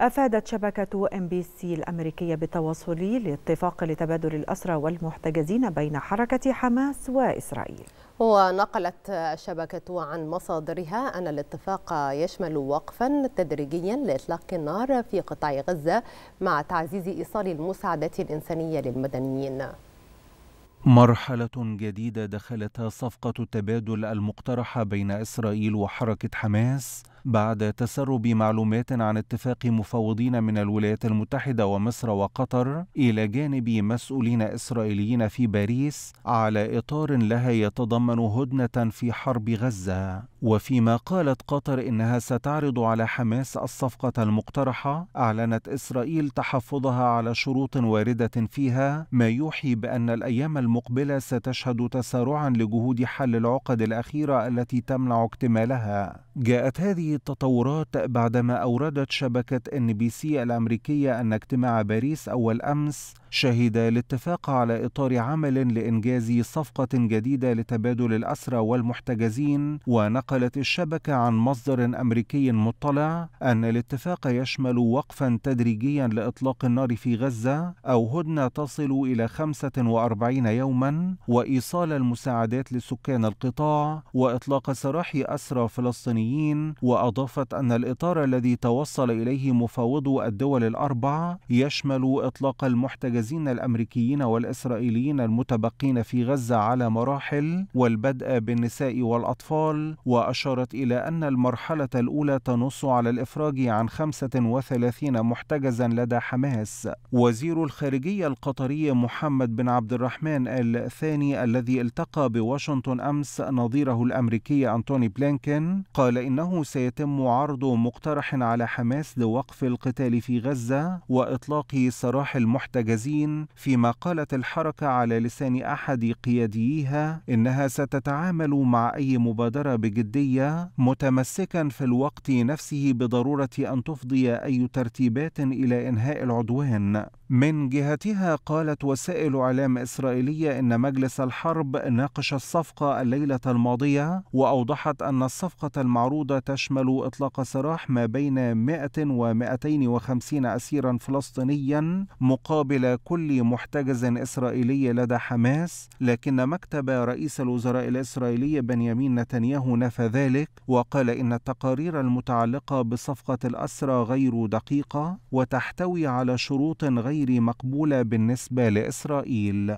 أفادت شبكة ام بي سي الأمريكية بالتواصل لاتفاق لتبادل الأسرى والمحتجزين بين حركة حماس وإسرائيل ونقلت الشبكة عن مصادرها أن الاتفاق يشمل وقفا تدريجيا لإطلاق النار في قطاع غزة مع تعزيز إيصال المساعدات الإنسانية للمدنيين مرحلة جديدة دخلتها صفقة التبادل المقترحة بين إسرائيل وحركة حماس بعد تسرب معلومات عن اتفاق مفوضين من الولايات المتحدة ومصر وقطر إلى جانب مسؤولين إسرائيليين في باريس على إطار لها يتضمن هدنة في حرب غزة وفيما قالت قطر إنها ستعرض على حماس الصفقة المقترحة أعلنت إسرائيل تحفظها على شروط واردة فيها ما يوحي بأن الأيام المقبلة ستشهد تسارعا لجهود حل العقد الأخيرة التي تمنع اكتمالها جاءت هذه التطورات بعدما أوردت شبكة إن بي سي الأمريكية أن اجتماع باريس أول أمس شهد الاتفاق على إطار عمل لإنجاز صفقة جديدة لتبادل الأسرى والمحتجزين ونقلت الشبكة عن مصدر أمريكي مطلع أن الاتفاق يشمل وقفا تدريجيا لإطلاق النار في غزة أو هدنة تصل إلى 45 يوما وإيصال المساعدات لسكان القطاع وإطلاق سراح أسرى فلسطينيين و وأضافت أن الإطار الذي توصل إليه مفاوضو الدول الأربعة يشمل إطلاق المحتجزين الأمريكيين والإسرائيليين المتبقين في غزة على مراحل والبدء بالنساء والأطفال وأشارت إلى أن المرحلة الأولى تنص على الإفراج عن 35 محتجزا لدى حماس وزير الخارجية القطري محمد بن عبد الرحمن الثاني الذي التقى بواشنطن أمس نظيره الأمريكي أنتوني بلينكن قال إنه سيتم يتم عرض مقترح على حماس لوقف القتال في غزة وإطلاق سراح المحتجزين فيما قالت الحركة على لسان أحد قياديها إنها ستتعامل مع أي مبادرة بجدية متمسكا في الوقت نفسه بضرورة أن تفضي أي ترتيبات إلى إنهاء العدوان من جهتها قالت وسائل اعلام اسرائيليه ان مجلس الحرب ناقش الصفقه الليله الماضيه واوضحت ان الصفقه المعروضه تشمل يحتمل إطلاق سراح ما بين 100 و 250 أسيرا فلسطينيا مقابل كل محتجز إسرائيلي لدى حماس لكن مكتب رئيس الوزراء الإسرائيلي بنيامين نتنياهو نفى ذلك وقال إن التقارير المتعلقة بصفقة الأسرى غير دقيقة وتحتوي على شروط غير مقبولة بالنسبة لإسرائيل